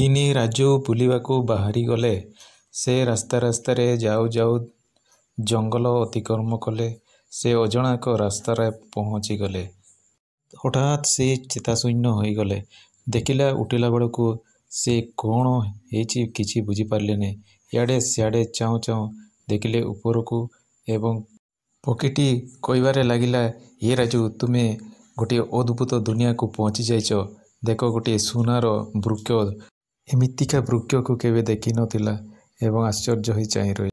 ତିନି ରାଜୁ ବୁଲିବାକୁ ବାହାରିଗଲେ ସେ ରାସ୍ତା ରାସ୍ତାରେ ଯାଉ ଯାଉ ଜଙ୍ଗଲ ଅତିକ୍ରମ କଲେ ସେ ଅଜଣା ଏକ ରାସ୍ତାରେ ପହଞ୍ଚିଗଲେ ହଠାତ୍ ସେ ଚେତାଶୂନ୍ୟ ହୋଇଗଲେ ଦେଖିଲା ଉଠିଲା ବେଳକୁ ସେ କ'ଣ ହେଇଛି କିଛି ବୁଝିପାରିଲେନି ଇଆଡ଼େ ସିଆଡ଼େ ଚାହୁଁ ଚାହୁଁ ଦେଖିଲେ ଉପରକୁ ଏବଂ ପକ୍ଷୀଟି କହିବାରେ ଲାଗିଲା ଏ ରାଜୁ ତୁମେ ଗୋଟିଏ ଅଦ୍ଭୁତ ଦୁନିଆକୁ ପହଞ୍ଚି ଯାଇଛ ଦେଖ ଗୋଟିଏ ସୁନାର ବୃକ୍ଷ ଏମିତିକା ବୃକ୍ଷକୁ କେବେ ଦେଖିନଥିଲା ଏବଂ ଆଶ୍ଚର୍ଯ୍ୟ ହୋଇ ଚାହିଁ ରହି